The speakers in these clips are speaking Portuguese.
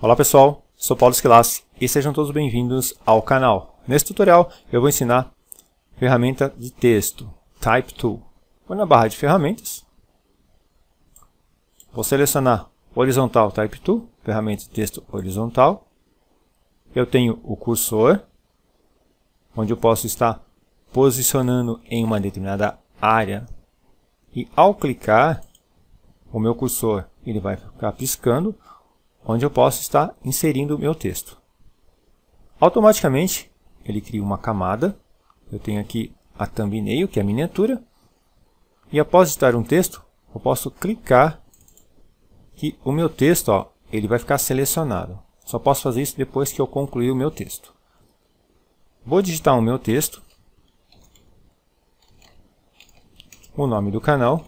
Olá pessoal, sou Paulo Esquilas e sejam todos bem-vindos ao canal. Nesse tutorial eu vou ensinar ferramenta de texto, Type Tool. Vou na barra de ferramentas, vou selecionar horizontal Type Tool, ferramenta de texto horizontal. Eu tenho o cursor, onde eu posso estar posicionando em uma determinada área. E ao clicar, o meu cursor ele vai ficar piscando, onde eu posso estar inserindo o meu texto. Automaticamente, ele cria uma camada. Eu tenho aqui a thumbnail, que é a miniatura. E após editar um texto, eu posso clicar que o meu texto ó, ele vai ficar selecionado. Só posso fazer isso depois que eu concluir o meu texto. Vou digitar o meu texto, o nome do canal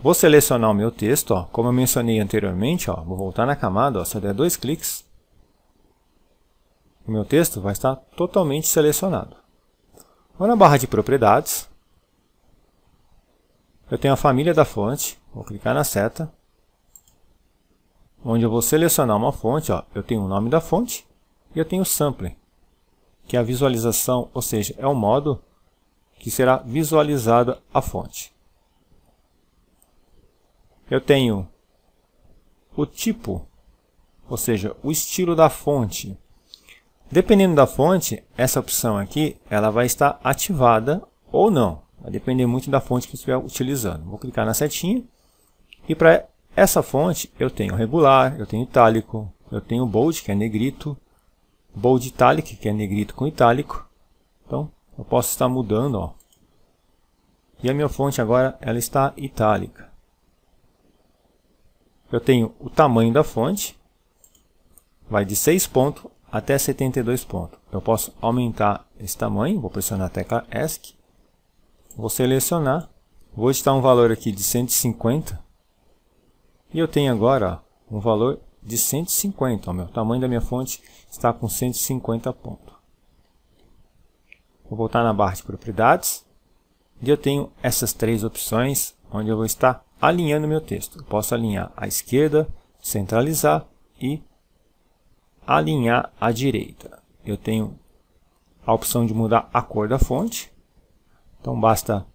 Vou selecionar o meu texto, ó, como eu mencionei anteriormente, ó, vou voltar na camada, ó, se eu der dois cliques, o meu texto vai estar totalmente selecionado. Vou na barra de propriedades, eu tenho a família da fonte, vou clicar na seta, onde eu vou selecionar uma fonte, ó, eu tenho o nome da fonte e eu tenho o sampling, que é a visualização, ou seja, é o modo que será visualizada a fonte. Eu tenho o tipo, ou seja, o estilo da fonte. Dependendo da fonte, essa opção aqui ela vai estar ativada ou não. Vai depender muito da fonte que estiver utilizando. Vou clicar na setinha. E para essa fonte, eu tenho regular, eu tenho itálico, eu tenho bold, que é negrito, bold italic, que é negrito com itálico. Então, eu posso estar mudando. Ó. E a minha fonte agora ela está itálica eu tenho o tamanho da fonte, vai de 6 pontos até 72 pontos. Eu posso aumentar esse tamanho, vou pressionar a tecla ESC, vou selecionar, vou editar um valor aqui de 150, e eu tenho agora ó, um valor de 150, o meu tamanho da minha fonte está com 150 pontos. Vou voltar na barra de propriedades, e eu tenho essas três opções, onde eu vou estar alinhando meu texto. Eu posso alinhar à esquerda, centralizar e alinhar à direita. Eu tenho a opção de mudar a cor da fonte. Então basta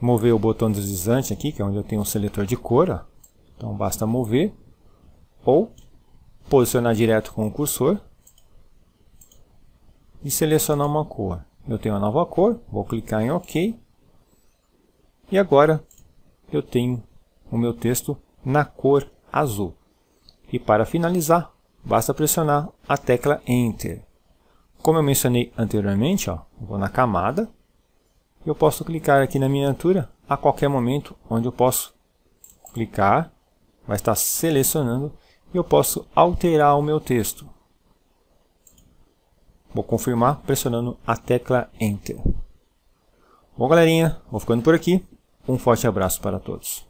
mover o botão deslizante aqui, que é onde eu tenho um seletor de cor. Então basta mover ou posicionar direto com o cursor e selecionar uma cor. Eu tenho a nova cor, vou clicar em OK. E agora eu tenho o meu texto na cor azul. E para finalizar, basta pressionar a tecla Enter. Como eu mencionei anteriormente, ó, vou na camada, eu posso clicar aqui na miniatura a qualquer momento onde eu posso clicar, vai estar selecionando e eu posso alterar o meu texto. Vou confirmar pressionando a tecla Enter. Bom, galerinha, vou ficando por aqui. Um forte abraço para todos.